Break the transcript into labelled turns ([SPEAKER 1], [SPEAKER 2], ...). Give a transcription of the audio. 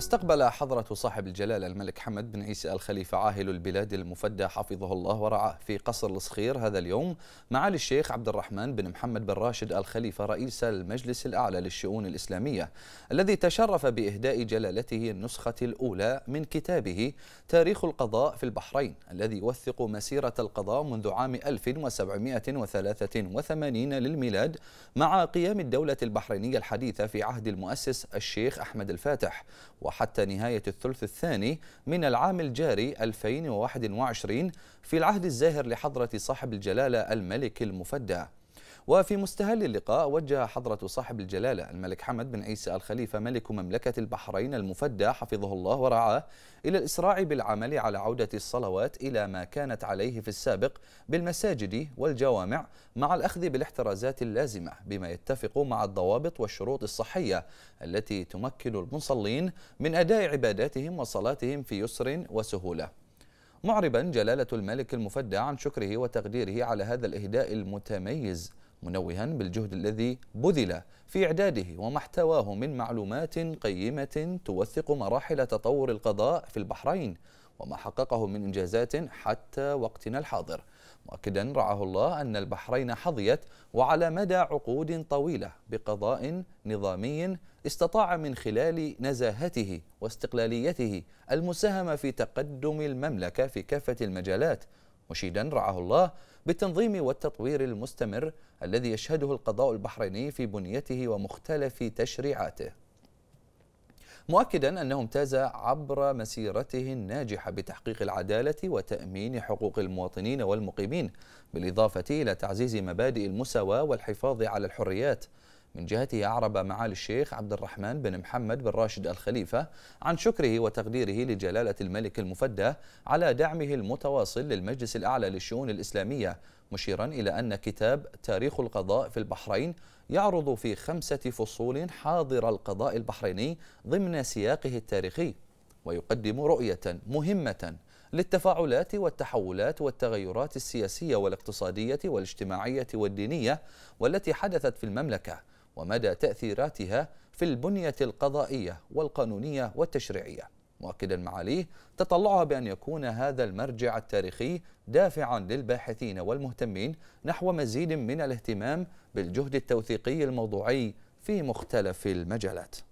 [SPEAKER 1] استقبل حضرة صاحب الجلالة الملك حمد بن عيسى الخليفة عاهل البلاد المفدى حفظه الله ورعاه في قصر الصخير هذا اليوم معالي الشيخ عبد الرحمن بن محمد بن راشد الخليفة رئيس المجلس الأعلى للشؤون الإسلامية الذي تشرف بإهداء جلالته النسخة الأولى من كتابه تاريخ القضاء في البحرين الذي يوثق مسيرة القضاء منذ عام 1783 للميلاد مع قيام الدولة البحرينية الحديثة في عهد المؤسس الشيخ أحمد الفاتح وحتى نهاية الثلث الثاني من العام الجاري 2021 في العهد الزاهر لحضرة صاحب الجلالة الملك المفدى وفي مستهل اللقاء وجه حضرة صاحب الجلالة الملك حمد بن عيسى الخليفة ملك مملكة البحرين المفدى حفظه الله ورعاه إلى الإسراع بالعمل على عودة الصلوات إلى ما كانت عليه في السابق بالمساجد والجوامع مع الأخذ بالاحترازات اللازمة بما يتفق مع الضوابط والشروط الصحية التي تمكن المصلين من أداء عباداتهم وصلاتهم في يسر وسهولة معربا جلالة الملك المفدى عن شكره وتقديره على هذا الإهداء المتميز منوها بالجهد الذي بذل في إعداده وما احتواه من معلومات قيمة توثق مراحل تطور القضاء في البحرين وما حققه من إنجازات حتى وقتنا الحاضر مؤكدا رعاه الله أن البحرين حظيت وعلى مدى عقود طويلة بقضاء نظامي استطاع من خلال نزاهته واستقلاليته المساهمة في تقدم المملكة في كافة المجالات مشيدا رعاه الله بالتنظيم والتطوير المستمر الذي يشهده القضاء البحريني في بنيته ومختلف تشريعاته مؤكدا أنه امتاز عبر مسيرته الناجحة بتحقيق العدالة وتأمين حقوق المواطنين والمقيمين بالإضافة إلى تعزيز مبادئ المساواة والحفاظ على الحريات من جهته أعرب معالي الشيخ عبد الرحمن بن محمد بن راشد الخليفة عن شكره وتقديره لجلالة الملك المفدى على دعمه المتواصل للمجلس الأعلى للشؤون الإسلامية مشيرا إلى أن كتاب تاريخ القضاء في البحرين يعرض في خمسة فصول حاضر القضاء البحريني ضمن سياقه التاريخي ويقدم رؤية مهمة للتفاعلات والتحولات والتغيرات السياسية والاقتصادية والاجتماعية والدينية والتي حدثت في المملكة ومدى تأثيراتها في البنية القضائية والقانونية والتشريعية مؤكدا معاليه تطلعها بأن يكون هذا المرجع التاريخي دافعا للباحثين والمهتمين نحو مزيد من الاهتمام بالجهد التوثيقي الموضوعي في مختلف المجالات